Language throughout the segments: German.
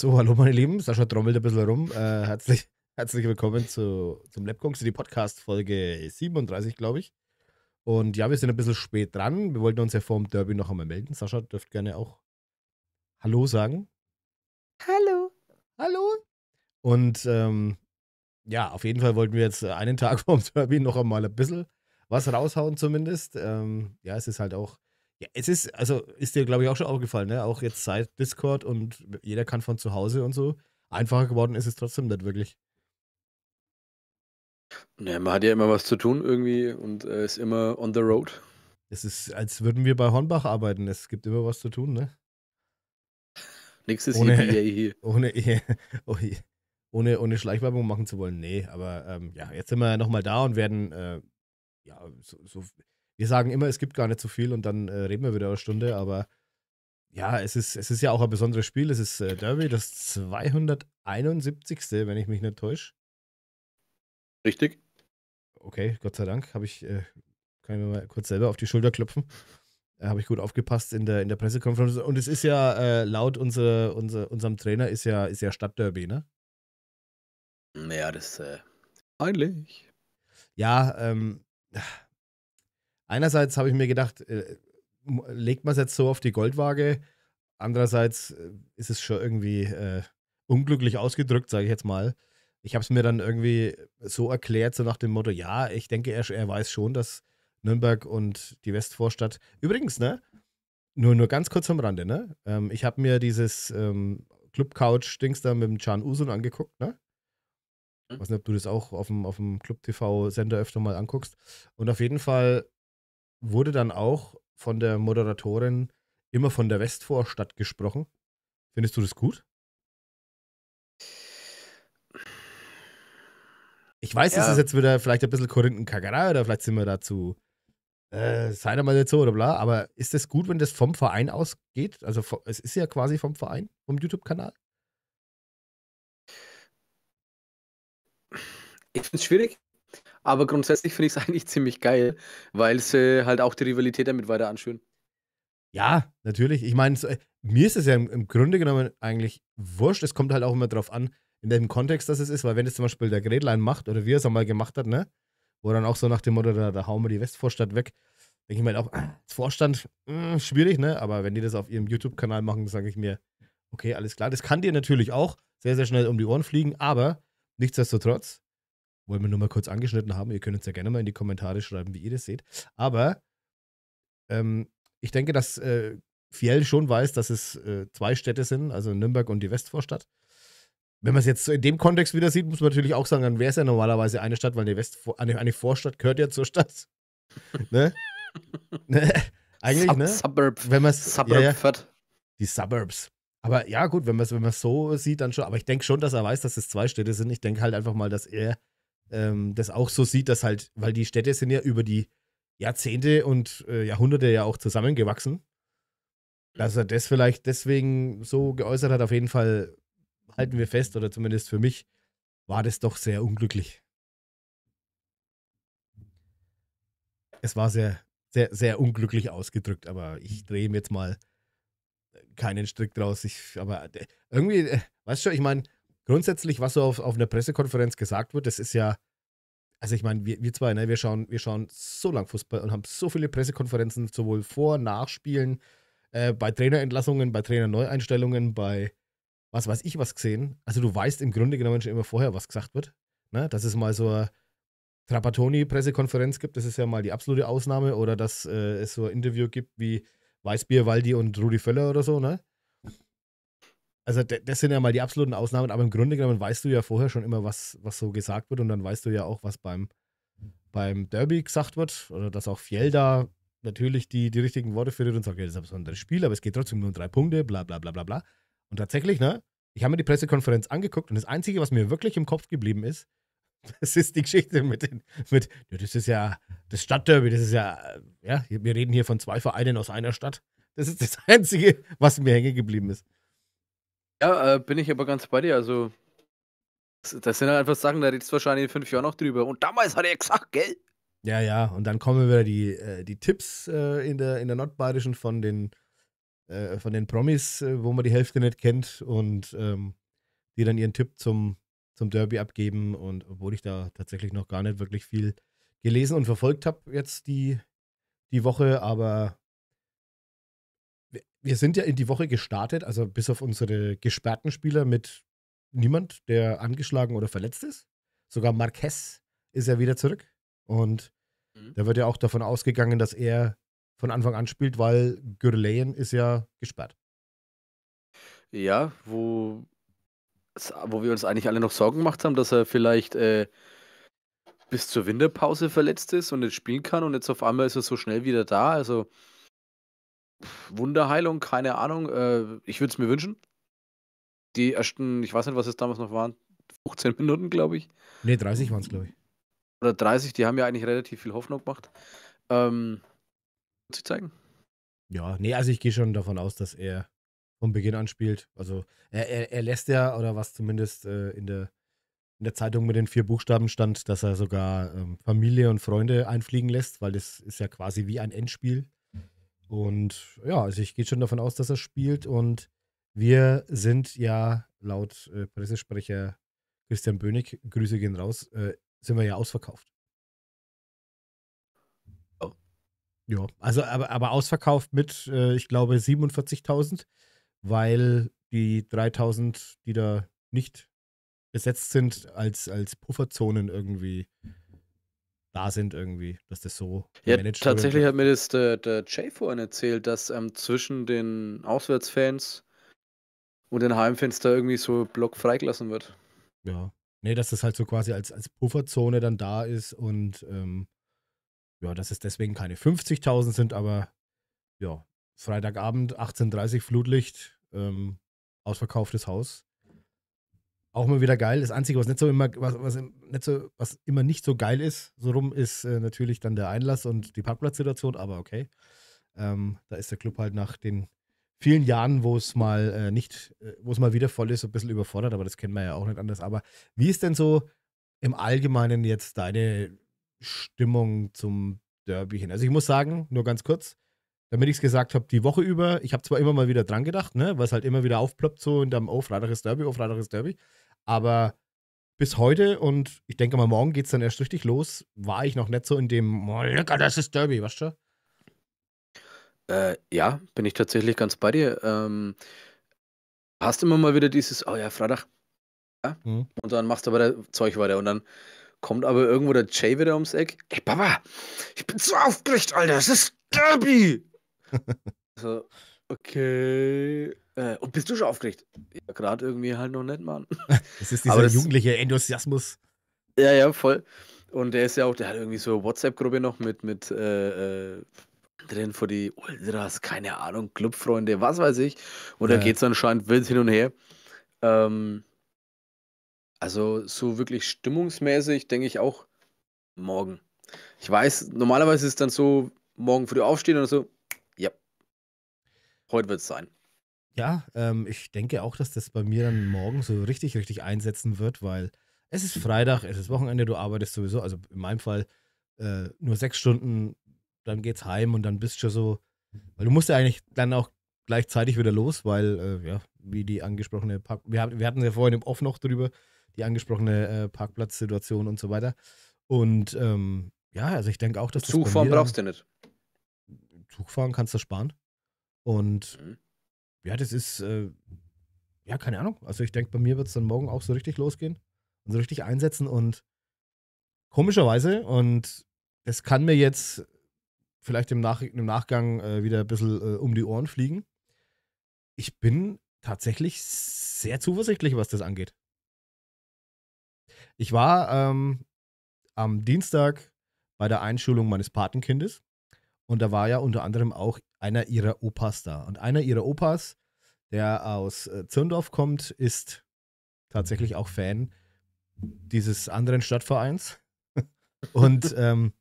So, hallo meine Lieben, Sascha trommelt ein bisschen rum. Äh, herzlich, herzlich willkommen zu, zum Labcom City Podcast Folge 37, glaube ich. Und ja, wir sind ein bisschen spät dran. Wir wollten uns ja vor dem Derby noch einmal melden. Sascha dürft gerne auch Hallo sagen. Hallo. Hallo. Und ähm, ja, auf jeden Fall wollten wir jetzt einen Tag vor dem Derby noch einmal ein bisschen was raushauen zumindest. Ähm, ja, es ist halt auch ja, es ist, also ist dir, glaube ich, auch schon aufgefallen, ne? Auch jetzt seit Discord und jeder kann von zu Hause und so. Einfacher geworden ist es trotzdem nicht wirklich. Naja, ne, man hat ja immer was zu tun irgendwie und äh, ist immer on the road. Es ist, als würden wir bei Hornbach arbeiten. Es gibt immer was zu tun, ne? Nix ist ohne, hier, hier. Ohne, ohne, ohne Schleichwerbung machen zu wollen, nee. Aber ähm, ja, jetzt sind wir nochmal da und werden, äh, ja, so, so, wir sagen immer, es gibt gar nicht so viel und dann äh, reden wir wieder eine Stunde, aber ja, es ist, es ist ja auch ein besonderes Spiel. Es ist äh, Derby, das 271. wenn ich mich nicht täusche. Richtig. Okay, Gott sei Dank. Habe ich, äh, kann ich mir mal kurz selber auf die Schulter klopfen. Äh, Habe ich gut aufgepasst in der, in der Pressekonferenz. Und es ist ja äh, laut unsere, unsere, unserem Trainer ist ja, ist ja Stadtderby, ne? Naja, das ist äh, peinlich. Ja, ähm einerseits habe ich mir gedacht, äh, legt man es jetzt so auf die Goldwaage, andererseits äh, ist es schon irgendwie äh, unglücklich ausgedrückt, sage ich jetzt mal. Ich habe es mir dann irgendwie so erklärt, so nach dem Motto, ja, ich denke, er, er weiß schon, dass Nürnberg und die Westvorstadt, übrigens, ne, nur, nur ganz kurz am Rande, ne, ähm, ich habe mir dieses ähm, Club Couch-Dings da mit dem Can Usun angeguckt, ne, ich hm. weiß nicht, ob du das auch auf dem, auf dem Club TV-Sender öfter mal anguckst. Und auf jeden Fall wurde dann auch von der Moderatorin immer von der Westvorstadt gesprochen. Findest du das gut? Ich weiß, ja. das ist jetzt wieder vielleicht ein bisschen Korinthenkackerei oder vielleicht sind wir dazu, äh, sei doch mal jetzt so oder bla, aber ist das gut, wenn das vom Verein ausgeht? Also es ist ja quasi vom Verein, vom YouTube-Kanal. Ich finde es schwierig. Aber grundsätzlich finde ich es eigentlich ziemlich geil, weil es äh, halt auch die Rivalität damit weiter anschüren. Ja, natürlich. Ich meine, so, äh, mir ist es ja im, im, Grunde genommen eigentlich wurscht. Es kommt halt auch immer darauf an, in welchem Kontext das ist, weil wenn das zum Beispiel der Gretlein macht oder wie er es einmal gemacht hat, ne? Wo dann auch so nach dem Motto, da, da hauen wir die Westvorstadt weg, denke ich mir halt auch, das ah, Vorstand, mh, hm, schwierig, ne? Aber wenn die das auf ihrem YouTube-Kanal machen, sage ich mir, okay, alles klar. Das kann dir natürlich auch sehr, sehr schnell um die Ohren fliegen, aber nichtsdestotrotz, wollen wir nur mal kurz angeschnitten haben. Ihr könnt uns ja gerne mal in die Kommentare schreiben, wie ihr das seht. Aber ähm, ich denke, dass äh, Fiel schon weiß, dass es äh, zwei Städte sind, also Nürnberg und die Westvorstadt. Wenn man es jetzt in dem Kontext wieder sieht, muss man natürlich auch sagen, dann wäre es ja normalerweise eine Stadt, weil eine, Westvor eine, eine Vorstadt gehört ja zur Stadt. ne? ne? Eigentlich, Sub ne? Suburb. Wenn Suburb ja, ja. Die Suburbs. Aber ja, gut, wenn man es wenn so sieht, dann schon. Aber ich denke schon, dass er weiß, dass es zwei Städte sind. Ich denke halt einfach mal, dass er ähm, das auch so sieht, dass halt, weil die Städte sind ja über die Jahrzehnte und äh, Jahrhunderte ja auch zusammengewachsen, dass er das vielleicht deswegen so geäußert hat, auf jeden Fall halten wir fest, oder zumindest für mich war das doch sehr unglücklich. Es war sehr, sehr, sehr unglücklich ausgedrückt, aber ich drehe mir jetzt mal keinen Strick draus. Ich, aber äh, irgendwie, äh, weißt du schon, ich meine, grundsätzlich, was so auf, auf einer Pressekonferenz gesagt wird, das ist ja, also ich meine, wir, wir zwei, ne, wir schauen, wir schauen so lang Fußball und haben so viele Pressekonferenzen, sowohl vor, nach Spielen, äh, bei Trainerentlassungen, bei Trainerneueinstellungen, bei was weiß ich was gesehen. Also du weißt im Grunde genommen schon immer vorher, was gesagt wird. Ne? Dass es mal so eine Trapattoni-Pressekonferenz gibt, das ist ja mal die absolute Ausnahme. Oder dass äh, es so ein Interview gibt wie Weißbier, Waldi und Rudi Völler oder so. Ne? Also das sind ja mal die absoluten Ausnahmen, aber im Grunde genommen weißt du ja vorher schon immer, was, was so gesagt wird und dann weißt du ja auch, was beim, beim Derby gesagt wird oder dass auch Fjell da natürlich die, die richtigen Worte führt und sagt, ja, das ist ein besonderes Spiel, aber es geht trotzdem nur um drei Punkte, bla bla bla bla bla. Und tatsächlich, ne, ich habe mir die Pressekonferenz angeguckt und das Einzige, was mir wirklich im Kopf geblieben ist, das ist die Geschichte mit den, mit, das ist ja das Stadtderby, das ist ja, ja, wir reden hier von zwei Vereinen aus einer Stadt. Das ist das Einzige, was mir hängen geblieben ist. Ja, äh, bin ich aber ganz bei dir. Also, das, das sind halt einfach Sachen, da redest du wahrscheinlich in fünf Jahren noch drüber. Und damals hat er gesagt, gell? Ja, ja, und dann kommen wieder die, äh, die Tipps äh, in, der, in der Nordbayerischen von den, äh, von den Promis, äh, wo man die Hälfte nicht kennt und ähm, die dann ihren Tipp zum, zum Derby abgeben. Und obwohl ich da tatsächlich noch gar nicht wirklich viel gelesen und verfolgt habe jetzt die, die Woche, aber wir sind ja in die Woche gestartet, also bis auf unsere gesperrten Spieler mit niemand, der angeschlagen oder verletzt ist. Sogar Marquez ist ja wieder zurück. Und mhm. da wird ja auch davon ausgegangen, dass er von Anfang an spielt, weil Gürleyen ist ja gesperrt. Ja, wo, wo wir uns eigentlich alle noch Sorgen gemacht haben, dass er vielleicht äh, bis zur Winterpause verletzt ist und nicht spielen kann und jetzt auf einmal ist er so schnell wieder da. Also Wunderheilung, keine Ahnung. Äh, ich würde es mir wünschen. Die ersten, ich weiß nicht, was es damals noch waren, 15 Minuten, glaube ich. Ne, 30 waren es, glaube ich. Oder 30, die haben ja eigentlich relativ viel Hoffnung gemacht. Ähm, sie zeigen? Ja, nee, also ich gehe schon davon aus, dass er von Beginn an spielt. Also er, er, er lässt ja, oder was zumindest äh, in, der, in der Zeitung mit den vier Buchstaben stand, dass er sogar ähm, Familie und Freunde einfliegen lässt, weil das ist ja quasi wie ein Endspiel. Und ja, also ich gehe schon davon aus, dass er spielt. Und wir sind ja laut äh, Pressesprecher Christian Bönig, Grüße gehen raus, äh, sind wir ja ausverkauft. Oh. Ja, also aber, aber ausverkauft mit, äh, ich glaube, 47.000, weil die 3.000, die da nicht besetzt sind, als, als Pufferzonen irgendwie da sind irgendwie, dass das so ja, gemanagt wird. Tatsächlich hat mir das der, der Jay vorhin erzählt, dass ähm, zwischen den Auswärtsfans und den Heimfans da irgendwie so Block freigelassen wird. Ja. Nee, dass das halt so quasi als, als Pufferzone dann da ist und ähm, ja, dass es deswegen keine 50.000 sind, aber ja, Freitagabend, 18.30 Flutlicht, ähm, ausverkauftes Haus auch mal wieder geil. Das Einzige, was nicht so immer, was, was nicht, so, was immer nicht so geil ist, so rum, ist äh, natürlich dann der Einlass und die Parkplatzsituation, aber okay. Ähm, da ist der Club halt nach den vielen Jahren, wo es mal äh, nicht, äh, wo es mal wieder voll ist, ein bisschen überfordert, aber das kennen wir ja auch nicht anders. Aber wie ist denn so im Allgemeinen jetzt deine Stimmung zum Derby hin? Also ich muss sagen, nur ganz kurz, damit ich es gesagt habe, die Woche über, ich habe zwar immer mal wieder dran gedacht, ne, was halt immer wieder aufploppt, so in deinem, oh, Freitag ist Derby, oh, Freitag ist Derby, aber bis heute und ich denke mal, morgen geht es dann erst richtig los, war ich noch nicht so in dem, oh, lecker, das ist Derby, weißt du? Äh, ja, bin ich tatsächlich ganz bei dir. Ähm, hast immer mal wieder dieses, oh ja, Freitag, ja? Mhm. und dann machst du aber das Zeug weiter und dann kommt aber irgendwo der Jay wieder ums Eck. Ey, Papa, ich bin so aufgeregt, Alter, es ist Derby! so, also, okay. Äh, und bist du schon aufgeregt? Ja, gerade irgendwie halt noch nicht, Mann. Das ist dieser das, jugendliche Enthusiasmus. Ja, ja, voll. Und der ist ja auch, der hat irgendwie so eine WhatsApp-Gruppe noch mit, mit äh, äh drin vor die Ultras, keine Ahnung, Clubfreunde, was weiß ich. Und ja. da geht es anscheinend wild hin und her. Ähm, also so wirklich stimmungsmäßig denke ich auch morgen. Ich weiß, normalerweise ist es dann so, morgen früh aufstehen und so, Heute wird es sein. Ja, ähm, ich denke auch, dass das bei mir dann morgen so richtig, richtig einsetzen wird, weil es ist Freitag, es ist Wochenende, du arbeitest sowieso, also in meinem Fall äh, nur sechs Stunden, dann geht's heim und dann bist du schon so, weil du musst ja eigentlich dann auch gleichzeitig wieder los, weil, äh, ja, wie die angesprochene Park, wir, wir hatten ja vorhin im Off noch drüber, die angesprochene äh, Parkplatzsituation und so weiter. Und ähm, ja, also ich denke auch, dass Zugfahren das brauchst du nicht. Zugfahren kannst du sparen. Und mhm. ja, das ist, äh, ja, keine Ahnung. Also ich denke, bei mir wird es dann morgen auch so richtig losgehen und so richtig einsetzen. Und komischerweise, und das kann mir jetzt vielleicht im, Nach im Nachgang äh, wieder ein bisschen äh, um die Ohren fliegen, ich bin tatsächlich sehr zuversichtlich, was das angeht. Ich war ähm, am Dienstag bei der Einschulung meines Patenkindes und da war ja unter anderem auch einer ihrer Opas da. Und einer ihrer Opas, der aus äh, Zirndorf kommt, ist tatsächlich auch Fan dieses anderen Stadtvereins. Und ähm,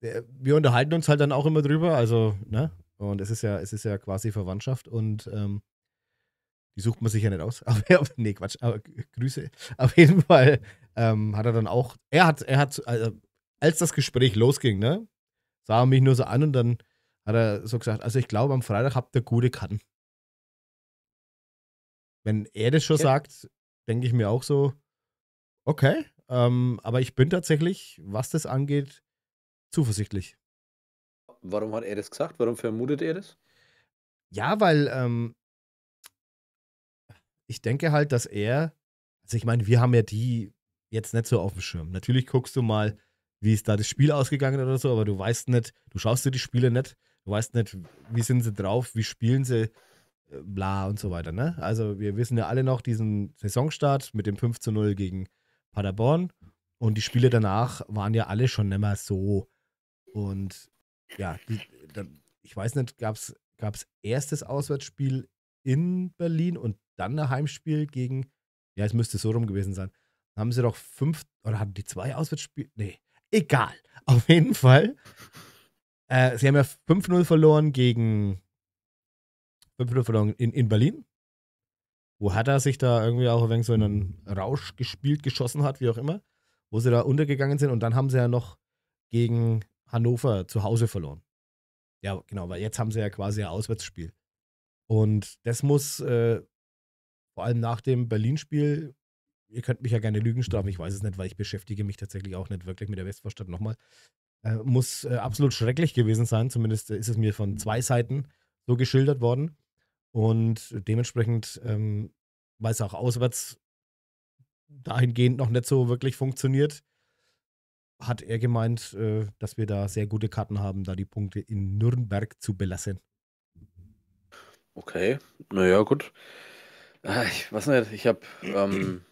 äh, wir unterhalten uns halt dann auch immer drüber. Also, ne? Und es ist ja, es ist ja quasi Verwandtschaft und ähm, die sucht man sich ja nicht aus. Aber, nee, Quatsch, aber äh, Grüße. Auf jeden Fall ähm, hat er dann auch, er hat, er hat, also, als das Gespräch losging, ne, sah er mich nur so an und dann hat er so gesagt, also ich glaube, am Freitag habt ihr gute Karten. Wenn er das schon okay. sagt, denke ich mir auch so, okay, ähm, aber ich bin tatsächlich, was das angeht, zuversichtlich. Warum hat er das gesagt? Warum vermutet er das? Ja, weil ähm, ich denke halt, dass er, also ich meine, wir haben ja die jetzt nicht so auf dem Schirm. Natürlich guckst du mal, wie ist da das Spiel ausgegangen oder so, aber du weißt nicht, du schaust dir die Spiele nicht Du weißt nicht, wie sind sie drauf, wie spielen sie, äh, bla und so weiter. Ne? Also wir wissen ja alle noch diesen Saisonstart mit dem 5 zu 0 gegen Paderborn. Und die Spiele danach waren ja alle schon nimmer so. Und ja, die, dann, ich weiß nicht, gab es erstes Auswärtsspiel in Berlin und dann ein Heimspiel gegen, ja, es müsste so rum gewesen sein. Haben sie doch fünf, oder hatten die zwei Auswärtsspiele? Nee, egal. Auf jeden Fall äh, sie haben ja 5-0 verloren gegen 5-0 verloren in, in Berlin. Wo hat er sich da irgendwie auch ein wenig so in einen Rausch gespielt, geschossen hat, wie auch immer, wo sie da untergegangen sind und dann haben sie ja noch gegen Hannover zu Hause verloren. Ja, genau, weil jetzt haben sie ja quasi ein Auswärtsspiel. Und das muss äh, vor allem nach dem Berlin-Spiel, ihr könnt mich ja gerne lügen strafen, ich weiß es nicht, weil ich beschäftige mich tatsächlich auch nicht wirklich mit der Westvorstadt nochmal. Äh, muss äh, absolut schrecklich gewesen sein. Zumindest äh, ist es mir von mhm. zwei Seiten so geschildert worden. Und dementsprechend, ähm, weil es auch auswärts dahingehend noch nicht so wirklich funktioniert, hat er gemeint, äh, dass wir da sehr gute Karten haben, da die Punkte in Nürnberg zu belassen. Okay, naja, gut. Ah, ich weiß nicht, ich habe, ähm,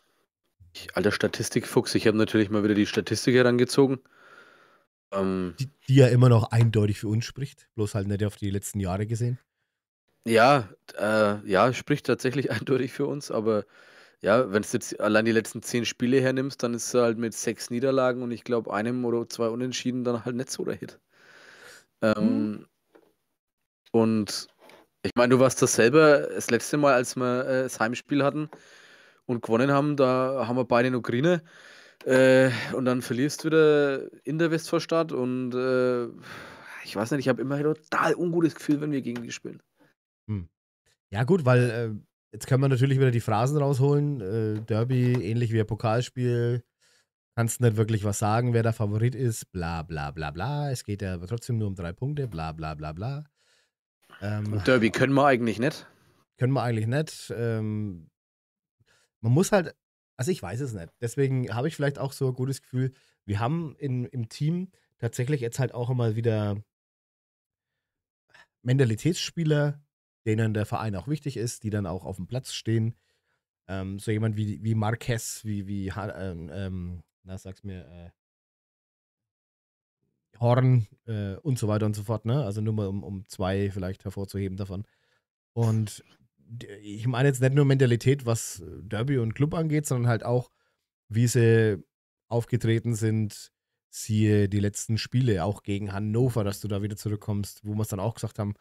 alter Statistikfuchs, ich habe natürlich mal wieder die Statistik herangezogen. Ähm, die, die, ja immer noch eindeutig für uns spricht, bloß halt nicht auf die letzten Jahre gesehen. Ja, äh, ja, spricht tatsächlich eindeutig für uns, aber ja, wenn du jetzt allein die letzten zehn Spiele hernimmst, dann ist es halt mit sechs Niederlagen und ich glaube einem oder zwei Unentschieden dann halt nicht so der Hit. Ähm, mhm. Und ich meine, du warst das selber das letzte Mal, als wir äh, das Heimspiel hatten und gewonnen haben, da haben wir beide nur Grüne. Äh, und dann verlierst du wieder in der Westvorstadt und äh, ich weiß nicht, ich habe immer total ungutes Gefühl, wenn wir gegen die spielen. Hm. Ja, gut, weil äh, jetzt können wir natürlich wieder die Phrasen rausholen. Äh, Derby, ähnlich wie ein Pokalspiel, kannst nicht wirklich was sagen, wer der Favorit ist, bla bla bla bla. Es geht ja trotzdem nur um drei Punkte, bla bla bla bla. Ähm, Derby können wir eigentlich nicht. Können wir eigentlich nicht. Ähm, man muss halt also ich weiß es nicht. Deswegen habe ich vielleicht auch so ein gutes Gefühl. Wir haben in, im Team tatsächlich jetzt halt auch immer wieder Mentalitätsspieler, denen der Verein auch wichtig ist, die dann auch auf dem Platz stehen. Ähm, so jemand wie, wie Marquez, wie, wie ähm, ähm, na, sag's mir, äh, Horn äh, und so weiter und so fort, ne? Also nur mal um, um zwei vielleicht hervorzuheben davon. Und ich meine jetzt nicht nur Mentalität, was äh, Derby und Club angeht, sondern halt auch, wie sie aufgetreten sind, siehe die letzten Spiele, auch gegen Hannover, dass du da wieder zurückkommst, wo wir es dann auch gesagt haben,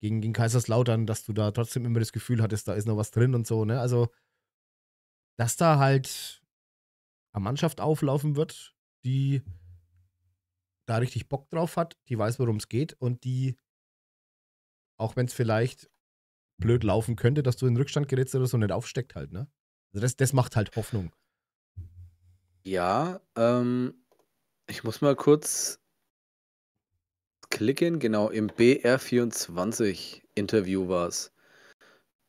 gegen, gegen Kaiserslautern, dass du da trotzdem immer das Gefühl hattest, da ist noch was drin und so, ne? Also, dass da halt eine Mannschaft auflaufen wird, die da richtig Bock drauf hat, die weiß, worum es geht und die, auch wenn es vielleicht blöd laufen könnte, dass du in Rückstand gerätst oder so nicht aufsteckt halt, ne? Also das, das macht halt Hoffnung. Ja, ähm, ich muss mal kurz klicken, genau, im BR24 Interview war es.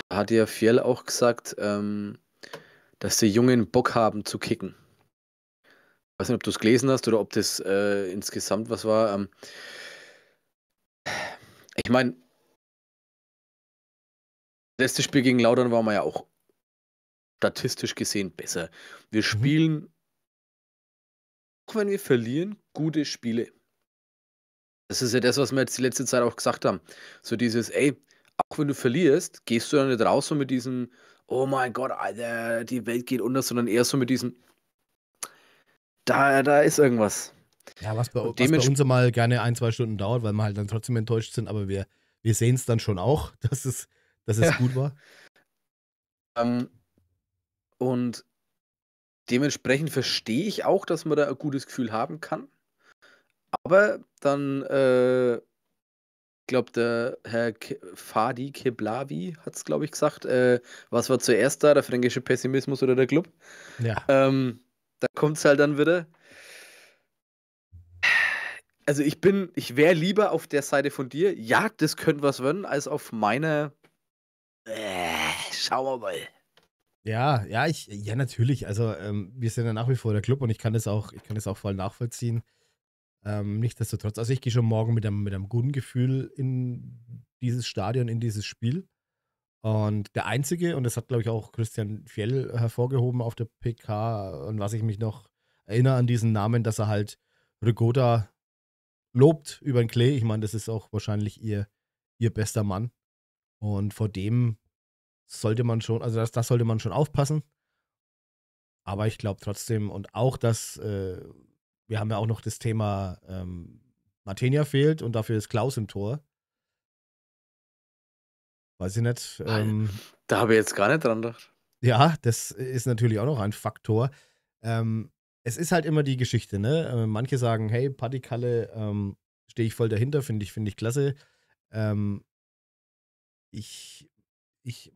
Da hat ja Fjell auch gesagt, ähm, dass die Jungen Bock haben zu kicken. Ich weiß nicht, ob du es gelesen hast oder ob das äh, insgesamt was war. Ähm, ich meine, letzte Spiel gegen Laudern waren wir ja auch statistisch gesehen besser. Wir mhm. spielen, mhm. auch wenn wir verlieren, gute Spiele. Das ist ja das, was wir jetzt die letzte Zeit auch gesagt haben. So dieses, ey, auch wenn du verlierst, gehst du ja nicht raus so mit diesem, oh mein Gott, Alter, die Welt geht unter, sondern eher so mit diesem, da, da ist irgendwas. Ja, was bei, was bei uns mal gerne ein, zwei Stunden dauert, weil wir halt dann trotzdem enttäuscht sind, aber wir, wir sehen es dann schon auch, dass es dass es ja. gut war. Ähm, und dementsprechend verstehe ich auch, dass man da ein gutes Gefühl haben kann. Aber dann, äh, ich glaube, der Herr K Fadi Keblavi hat es, glaube ich, gesagt. Äh, was war zuerst da, der fränkische Pessimismus oder der Club? Ja. Ähm, da kommt es halt dann wieder. Also ich bin, ich wäre lieber auf der Seite von dir, ja, das könnte was werden, als auf meiner äh, schauen wir mal. Ja, ja, ich, ja, natürlich. Also ähm, wir sind ja nach wie vor der Club und ich kann das auch, ich kann das auch voll nachvollziehen. Ähm, nichtsdestotrotz, also ich gehe schon morgen mit einem, mit einem guten Gefühl in dieses Stadion, in dieses Spiel. Und der einzige, und das hat, glaube ich, auch Christian Fjell hervorgehoben auf der PK, und was ich mich noch erinnere an diesen Namen, dass er halt Rigoda lobt über den Klee. Ich meine, das ist auch wahrscheinlich ihr, ihr bester Mann. Und vor dem sollte man schon, also das, das sollte man schon aufpassen. Aber ich glaube trotzdem, und auch das, äh, wir haben ja auch noch das Thema, ähm, Martenia fehlt und dafür ist Klaus im Tor. Weiß ich nicht. Ah, ähm, da habe ich jetzt gar nicht dran gedacht. Ja, das ist natürlich auch noch ein Faktor. Ähm, es ist halt immer die Geschichte, ne? Äh, manche sagen, hey, Patikalle, ähm, stehe ich voll dahinter, finde ich, finde ich klasse. Ähm, ich, ich,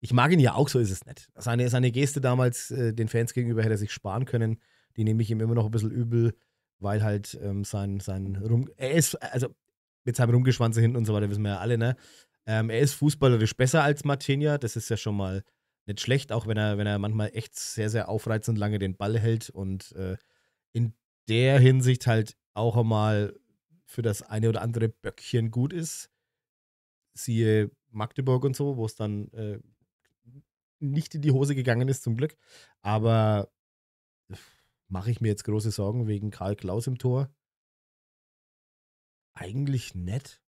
ich mag ihn ja auch, so ist es nicht. Seine, seine Geste damals äh, den Fans gegenüber hätte er sich sparen können. Die nehme ich ihm immer noch ein bisschen übel, weil halt ähm, sein, sein Rum. Er ist, also mit seinem Rumgeschwanze hinten und so weiter, wissen wir ja alle, ne? Ähm, er ist fußballerisch besser als Martinia. Das ist ja schon mal nicht schlecht, auch wenn er, wenn er manchmal echt sehr, sehr aufreizend lange den Ball hält und äh, in der Hinsicht halt auch einmal für das eine oder andere Böckchen gut ist siehe Magdeburg und so, wo es dann äh, nicht in die Hose gegangen ist, zum Glück. Aber mache ich mir jetzt große Sorgen wegen Karl Klaus im Tor? Eigentlich nett.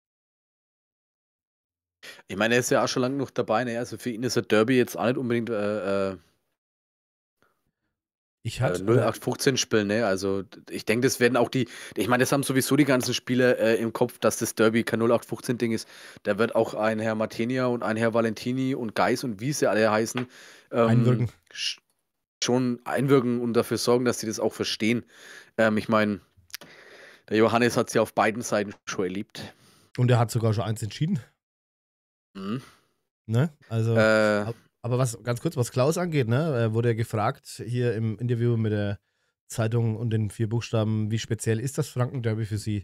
Ich meine, er ist ja auch schon lange noch dabei. Ne? Also für ihn ist der Derby jetzt auch nicht unbedingt äh, äh ich äh, hatte, äh, 0815 spielen, ne? Also ich denke, das werden auch die, ich meine, das haben sowieso die ganzen Spieler äh, im Kopf, dass das Derby kein 0815-Ding ist. Da wird auch ein Herr Martenia und ein Herr Valentini und Geis und wie sie alle heißen, ähm, einwirken. schon einwirken und dafür sorgen, dass sie das auch verstehen. Ähm, ich meine, der Johannes hat sie auf beiden Seiten schon erlebt. Und er hat sogar schon eins entschieden. Mhm. Ne? Also äh, aber was ganz kurz, was Klaus angeht, ne, äh, wurde er ja gefragt hier im Interview mit der Zeitung und den vier Buchstaben, wie speziell ist das Franken-Derby für Sie?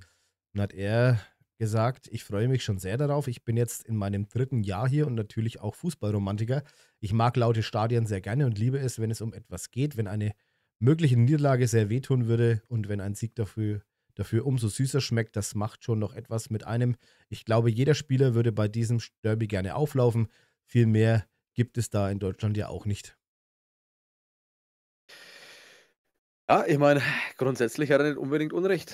Und hat er gesagt, ich freue mich schon sehr darauf. Ich bin jetzt in meinem dritten Jahr hier und natürlich auch Fußballromantiker. Ich mag laute Stadien sehr gerne und liebe es, wenn es um etwas geht, wenn eine mögliche Niederlage sehr wehtun würde und wenn ein Sieg dafür, dafür umso süßer schmeckt, das macht schon noch etwas mit einem. Ich glaube, jeder Spieler würde bei diesem Derby gerne auflaufen. Vielmehr. mehr gibt es da in Deutschland ja auch nicht. Ja, ich meine, grundsätzlich hat er nicht unbedingt Unrecht.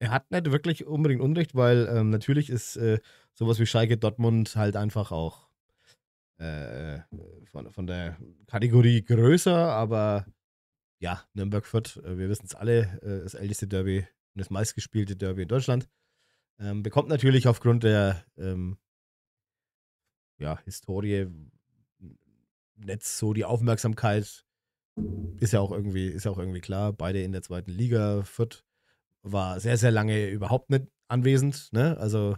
Er hat nicht wirklich unbedingt Unrecht, weil ähm, natürlich ist äh, sowas wie Schalke Dortmund halt einfach auch äh, äh von, von der Kategorie größer, aber ja, Nürnberg Fürth, äh, wir wissen es alle, äh, das älteste Derby und das meistgespielte Derby in Deutschland. Ähm, bekommt natürlich aufgrund der ähm, ja, Historie Netz so die Aufmerksamkeit ist ja auch irgendwie, ist auch irgendwie klar. Beide in der zweiten Liga. Fürth war sehr, sehr lange überhaupt nicht anwesend, ne? Also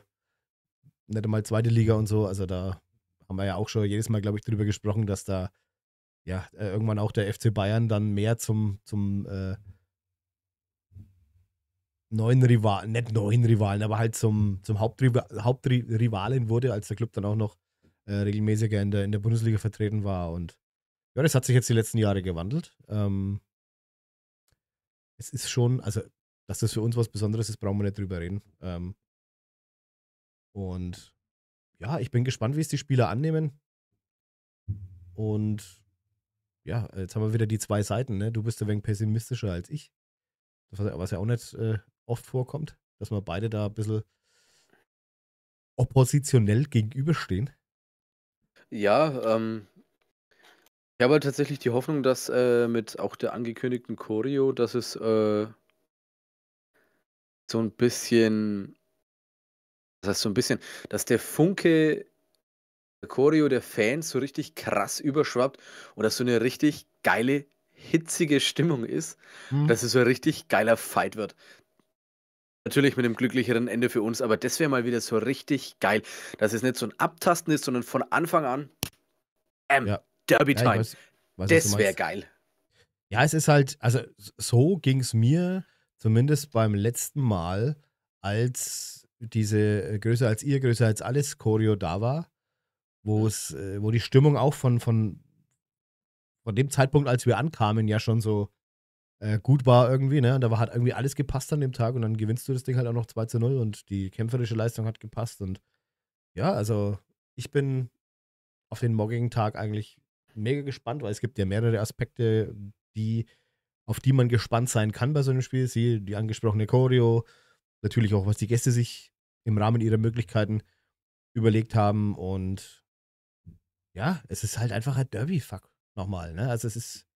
nicht einmal zweite Liga und so. Also da haben wir ja auch schon jedes Mal, glaube ich, drüber gesprochen, dass da ja äh, irgendwann auch der FC Bayern dann mehr zum, zum äh, neuen Rivalen, nicht neuen Rivalen, aber halt zum, zum Hauptrivalen wurde, als der Club dann auch noch äh, regelmäßiger in der, in der Bundesliga vertreten war. Und ja, das hat sich jetzt die letzten Jahre gewandelt. Ähm, es ist schon, also, dass das für uns was Besonderes ist, brauchen wir nicht drüber reden. Ähm, und ja, ich bin gespannt, wie es die Spieler annehmen. Und ja, jetzt haben wir wieder die zwei Seiten. Ne? Du bist ein wenig pessimistischer als ich. Das, was ja auch nicht äh, oft vorkommt, dass wir beide da ein bisschen oppositionell gegenüberstehen. Ja, ähm, ich habe halt tatsächlich die Hoffnung, dass äh, mit auch der angekündigten Choreo, dass es äh, so ein bisschen, das heißt so ein bisschen, dass der Funke der Choreo der Fans so richtig krass überschwappt und dass so eine richtig geile, hitzige Stimmung ist, hm. dass es so ein richtig geiler Fight wird. Natürlich mit einem glücklicheren Ende für uns, aber das wäre mal wieder so richtig geil, dass es nicht so ein Abtasten ist, sondern von Anfang an, bäm, Ja. Derby Ja, Time. weiß weiß, Das wäre geil. Ja, es ist halt also, so ging es mir zumindest beim letzten Mal, als diese, äh, „Größer als ihr, größer als alles“ Choreo da war, mhm. äh, wo die Stimmung auch von von von dem Zeitpunkt, als wir ankamen, ja schon so äh, gut war irgendwie, ne? Und da hat irgendwie alles gepasst an dem Tag und dann gewinnst du das Ding halt auch noch 2 zu 0 und die kämpferische Leistung hat gepasst und ja, also ich bin auf den morgigen Tag eigentlich mega gespannt, weil es gibt ja mehrere Aspekte, die, auf die man gespannt sein kann bei so einem Spiel. Sie, die angesprochene Choreo, natürlich auch, was die Gäste sich im Rahmen ihrer Möglichkeiten überlegt haben und ja, es ist halt einfach ein Derby-Fuck nochmal, ne? Also es ist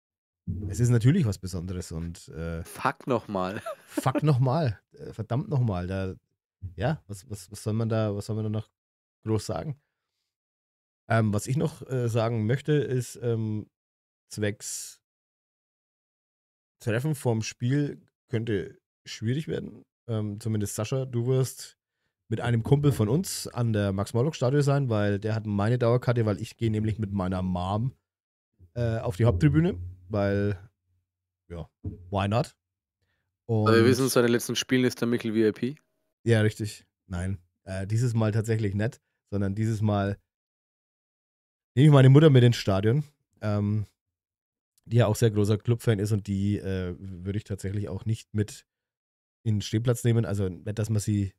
es ist natürlich was Besonderes und. Äh, fuck nochmal. Fuck nochmal. Äh, verdammt nochmal. ja, was, was, was soll man da, was soll man da noch groß sagen? Ähm, was ich noch äh, sagen möchte, ist ähm, zwecks Treffen vorm Spiel könnte schwierig werden. Ähm, zumindest Sascha, du wirst mit einem Kumpel von uns an der Max-Morlock-Stadion sein, weil der hat meine Dauerkarte, weil ich gehe nämlich mit meiner Mom äh, auf die Haupttribüne weil, ja, why not? Und Aber wir wissen, seine letzten Spielen ist der Mickel VIP. Ja, richtig. Nein, äh, dieses Mal tatsächlich nicht, sondern dieses Mal nehme ich meine Mutter mit ins Stadion, ähm, die ja auch sehr großer Clubfan ist und die äh, würde ich tatsächlich auch nicht mit in den Stehplatz nehmen. Also nicht, dass man sie,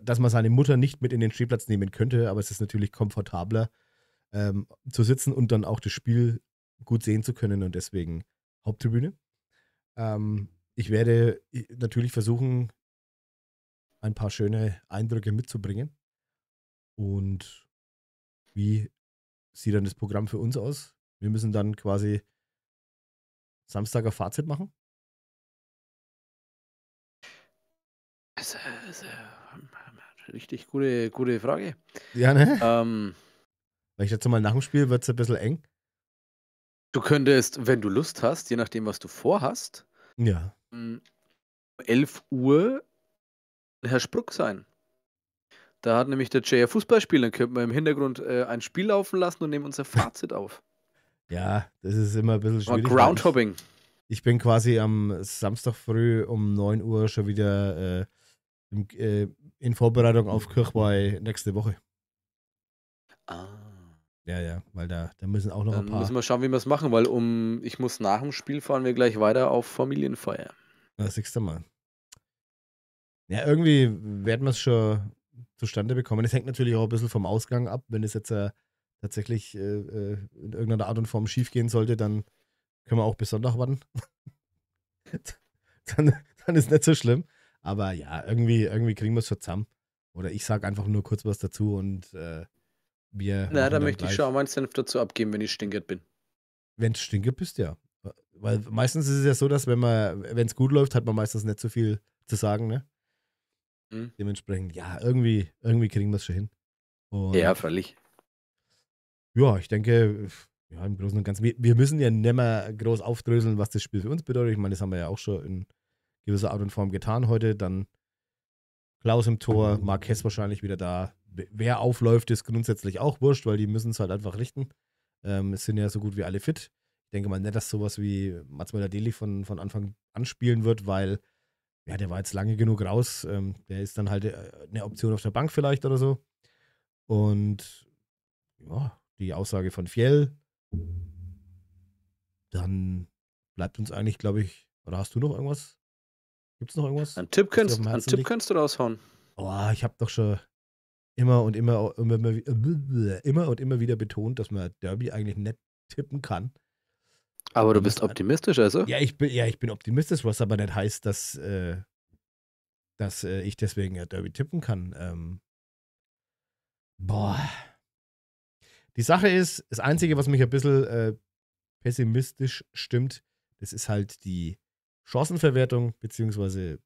dass man seine Mutter nicht mit in den Stehplatz nehmen könnte, aber es ist natürlich komfortabler ähm, zu sitzen und dann auch das Spiel gut sehen zu können und deswegen Haupttribüne. Ähm, ich werde natürlich versuchen, ein paar schöne Eindrücke mitzubringen. Und wie sieht dann das Programm für uns aus? Wir müssen dann quasi Samstag ein Fazit machen. Das ist eine richtig gute, gute Frage. Ja, ne? Ähm, Weil ich jetzt mal, nach dem Spiel wird es ein bisschen eng. Du könntest, wenn du Lust hast, je nachdem, was du vorhast, ja. um mm, 11 Uhr Herr Spruck sein. Da hat nämlich der Jay Fußballspiel, dann könnten wir im Hintergrund äh, ein Spiel laufen lassen und nehmen unser Fazit auf. Ja, das ist immer ein bisschen schwierig. Groundhopping. Ich bin quasi am Samstag früh um 9 Uhr schon wieder äh, in, äh, in Vorbereitung auf Kirchweih nächste Woche. Ah. Ja, ja, weil da, da müssen auch noch Dann ein paar. müssen wir schauen, wie wir es machen, weil um, ich muss nach dem Spiel fahren wir gleich weiter auf Familienfeier. Das sechste Mal. Ja, irgendwie werden wir es schon zustande bekommen. Es hängt natürlich auch ein bisschen vom Ausgang ab. Wenn es jetzt äh, tatsächlich äh, äh in irgendeiner Art und Form schiefgehen sollte, dann können wir auch bis Sonntag warten. dann, dann ist nicht so schlimm. Aber ja, irgendwie, irgendwie kriegen wir es schon zusammen. Oder ich sage einfach nur kurz was dazu und äh, wir Na, da möchte ich schon auch meinen Senf dazu abgeben, wenn ich stinkert bin. Wenn du stinkert bist, ja. Weil meistens ist es ja so, dass wenn man, wenn es gut läuft, hat man meistens nicht so viel zu sagen, ne? Hm. Dementsprechend, ja, irgendwie, irgendwie kriegen wir es schon hin. Und ja, völlig. Ja, ich denke, ja, im Großen und Ganzen, wir, wir müssen ja nicht mehr groß aufdröseln, was das Spiel für uns bedeutet. Ich meine, das haben wir ja auch schon in gewisser Art und Form getan heute. Dann Klaus im Tor, mhm. Marquez wahrscheinlich wieder da wer aufläuft, ist grundsätzlich auch wurscht, weil die müssen es halt einfach richten. Ähm, es sind ja so gut wie alle fit. Ich denke mal nicht, dass sowas wie Mats Möller-Deli von, von Anfang an spielen wird, weil ja, der war jetzt lange genug raus. Ähm, der ist dann halt äh, eine Option auf der Bank vielleicht oder so. Und ja, die Aussage von Fjell, dann bleibt uns eigentlich, glaube ich, oder hast du noch irgendwas? Gibt es noch irgendwas? Ein Tipp könntest, einen Tipp könntest du raushauen. Oh, ich habe doch schon immer und immer, immer, immer, äh, immer und immer wieder betont, dass man Derby eigentlich nicht tippen kann. Aber du bist optimistisch, also? Ja, ich bin, ja, ich bin optimistisch, was aber nicht heißt, dass, äh, dass äh, ich deswegen ja Derby tippen kann. Ähm, boah. Die Sache ist, das Einzige, was mich ein bisschen äh, pessimistisch stimmt, das ist halt die Chancenverwertung, beziehungsweise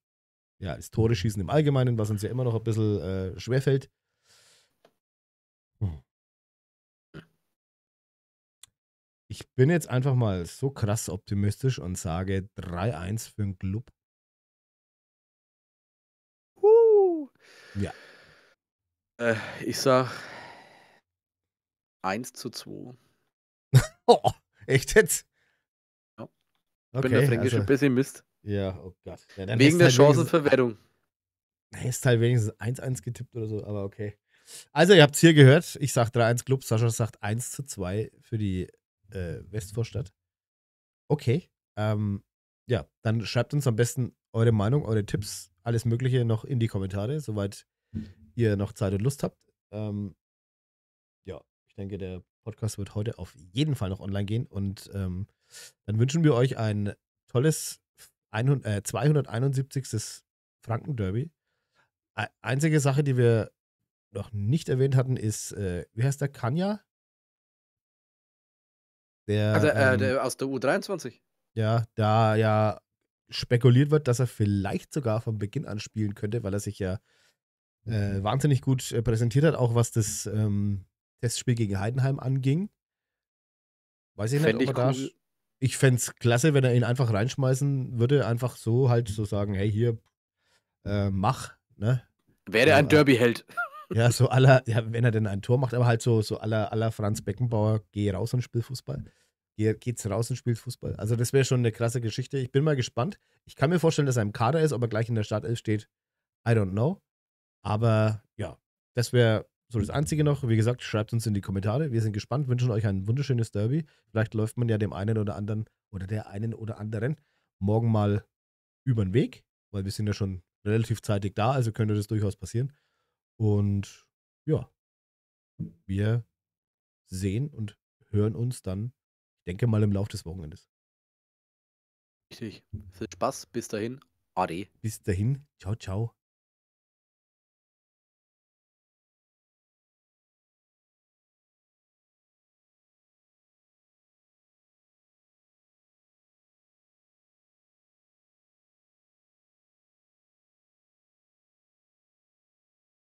ja, das Tore schießen im Allgemeinen, was uns ja immer noch ein bisschen äh, schwerfällt. Ich bin jetzt einfach mal so krass optimistisch und sage 3-1 für den Club. Uh. Ja. Äh, ich sag 1 zu 2. oh, echt jetzt? Ja. Ich okay, bin der fränkische also, Pessimist. Ja, oh Gott. Ja, Wegen der halt Chancenverwertung. Ist halt wenigstens 1-1 getippt oder so, aber okay. Also, ihr habt es hier gehört. Ich sag 3-1 Club, Sascha sagt 1 zu 2 für die äh, Westvorstadt. Okay. Ähm, ja, dann schreibt uns am besten eure Meinung, eure Tipps, alles Mögliche noch in die Kommentare, soweit ihr noch Zeit und Lust habt. Ähm, ja, ich denke, der Podcast wird heute auf jeden Fall noch online gehen und ähm, dann wünschen wir euch ein tolles 100, äh, 271. Franken-Derby. Einzige Sache, die wir noch nicht erwähnt hatten, ist, äh, wie heißt der, Kanya? Der, also, äh, ähm, der aus der U23. Ja, da ja spekuliert wird, dass er vielleicht sogar von Beginn an spielen könnte, weil er sich ja äh, mhm. wahnsinnig gut äh, präsentiert hat, auch was das ähm, Testspiel gegen Heidenheim anging. Weiß ich Fänd nicht, ob er ich da. Cool. Ich fände es klasse, wenn er ihn einfach reinschmeißen würde, einfach so halt so sagen, hey, hier, äh, mach, ne? Wäre ein Derby-Held. Ja, so aller, ja, wenn er denn ein Tor macht, aber halt so, so aller, aller Franz Beckenbauer, geh raus und spiel Fußball. Geh, geht's raus und spielt Fußball. Also, das wäre schon eine krasse Geschichte. Ich bin mal gespannt. Ich kann mir vorstellen, dass er im Kader ist, ob er gleich in der Startelf steht. I don't know. Aber ja, das wäre so das Einzige noch. Wie gesagt, schreibt uns in die Kommentare. Wir sind gespannt, wünschen euch ein wunderschönes Derby. Vielleicht läuft man ja dem einen oder anderen oder der einen oder anderen morgen mal über den Weg, weil wir sind ja schon relativ zeitig da, also könnte das durchaus passieren. Und ja, wir sehen und hören uns dann, ich denke mal, im Laufe des Wochenendes. Richtig. Viel Spaß. Bis dahin. Ade. Bis dahin. Ciao, ciao.